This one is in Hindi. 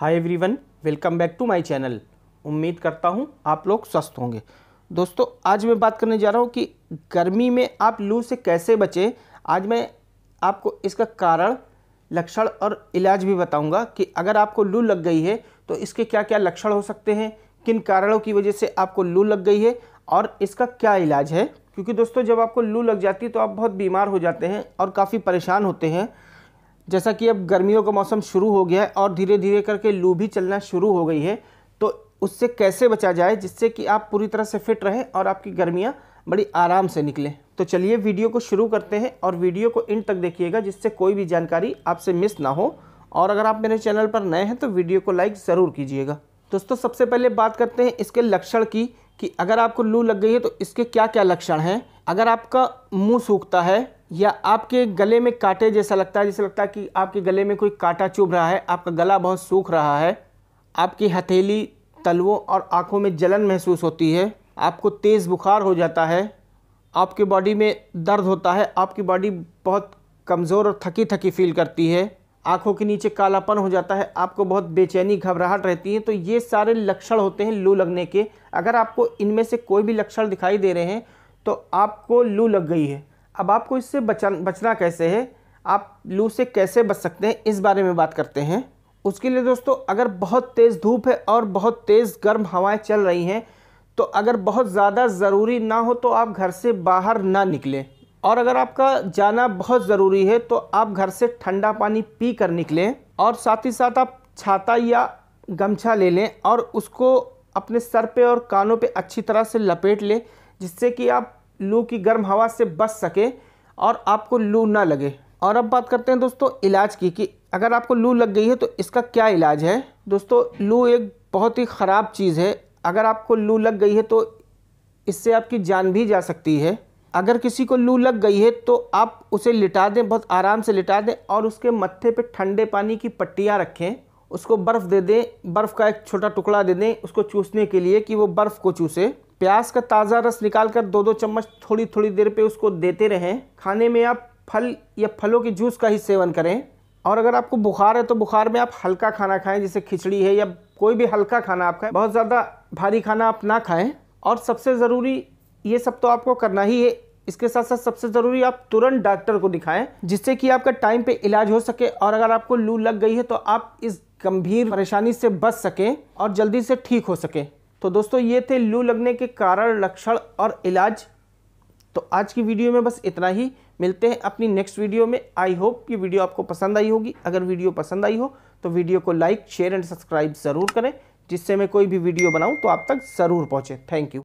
hi everyone welcome back to my channel उम्मीद करता हूँ आप लोग स्वस्थ होंगे दोस्तों आज मैं बात करने जा रहा हूँ कि गर्मी में आप लू से कैसे बचें आज मैं आपको इसका कारण लक्षण और इलाज भी बताऊँगा कि अगर आपको लू लग गई है तो इसके क्या क्या लक्षण हो सकते हैं किन कारणों की वजह से आपको लू लग गई है और इसका क्या इलाज है क्योंकि दोस्तों जब आपको लू लग जाती है तो आप बहुत बीमार हो जाते हैं और काफ़ी परेशान होते हैं जैसा कि अब गर्मियों का मौसम शुरू हो गया है और धीरे धीरे करके लू भी चलना शुरू हो गई है तो उससे कैसे बचा जाए जिससे कि आप पूरी तरह से फिट रहें और आपकी गर्मियाँ बड़ी आराम से निकलें तो चलिए वीडियो को शुरू करते हैं और वीडियो को इन तक देखिएगा जिससे कोई भी जानकारी आपसे मिस ना हो और अगर आप मेरे चैनल पर नए हैं तो वीडियो को लाइक ज़रूर कीजिएगा दोस्तों सबसे पहले बात करते हैं इसके लक्षण की कि अगर आपको लू लग गई है तो इसके क्या क्या लक्षण हैं अगर आपका मुंह सूखता है या आपके गले में कांटे जैसा लगता है जैसे लगता है कि आपके गले में कोई कांटा चुभ रहा है आपका गला बहुत सूख रहा है आपकी हथेली तलवों और आँखों में जलन महसूस होती है आपको तेज़ बुखार हो जाता है आपके बॉडी में दर्द होता है आपकी बॉडी बहुत कमज़ोर और थकी थकी फील करती है आँखों के नीचे कालापन हो जाता है आपको बहुत बेचैनी घबराहट रहती है तो ये सारे लक्षण होते हैं लू लगने के अगर आपको इनमें से कोई भी लक्षण दिखाई दे रहे हैं तो आपको लू लग गई है अब आपको इससे बचा बचना कैसे है आप लू से कैसे बच सकते हैं इस बारे में बात करते हैं उसके लिए दोस्तों अगर बहुत तेज़ धूप है और बहुत तेज़ गर्म हवाएं चल रही हैं तो अगर बहुत ज़्यादा ज़रूरी ना हो तो आप घर से बाहर ना निकलें और अगर आपका जाना बहुत ज़रूरी है तो आप घर से ठंडा पानी पी कर निकलें और साथ ही साथ आप छाता या गमछा ले लें और उसको अपने सर पे और कानों पे अच्छी तरह से लपेट लें जिससे कि आप लू की गर्म हवा से बच सके और आपको लू ना लगे और अब बात करते हैं दोस्तों इलाज की कि अगर आपको लू लग गई है तो इसका क्या इलाज है दोस्तों लू एक बहुत ही ख़राब चीज़ है अगर आपको लू लग गई है तो इससे आपकी जान भी जा सकती है अगर किसी को लू लग गई है तो आप उसे लिटा दें बहुत आराम से लिटा दें और उसके मत्थे पे ठंडे पानी की पट्टियाँ रखें उसको बर्फ़ दे दें बर्फ़ का एक छोटा टुकड़ा दे दें उसको चूसने के लिए कि वो बर्फ़ को चूसे प्याज का ताज़ा रस निकालकर दो दो चम्मच थोड़ी थोड़ी देर पे उसको देते रहें खाने में आप फल या फलों के जूस का ही सेवन करें और अगर आपको बुखार है तो बुखार में आप हल्का खाना खाएं जैसे खिचड़ी है या कोई भी हल्का खाना आप खाएं बहुत ज़्यादा भारी खाना आप ना खाएं और सबसे ज़रूरी ये सब तो आपको करना ही है इसके साथ साथ सबसे ज़रूरी आप तुरंत डॉक्टर को दिखाएं जिससे कि आपका टाइम पे इलाज हो सके और अगर आपको लू लग गई है तो आप इस गंभीर परेशानी से बच सकें और जल्दी से ठीक हो सकें तो दोस्तों ये थे लू लगने के कारण लक्षण और इलाज तो आज की वीडियो में बस इतना ही मिलते हैं अपनी नेक्स्ट वीडियो में आई होप ये वीडियो आपको पसंद आई होगी अगर वीडियो पसंद आई हो तो वीडियो को लाइक शेयर एंड सब्सक्राइब ज़रूर करें जिससे मैं कोई भी वीडियो बनाऊँ तो आप तक ज़रूर पहुंचे थैंक यू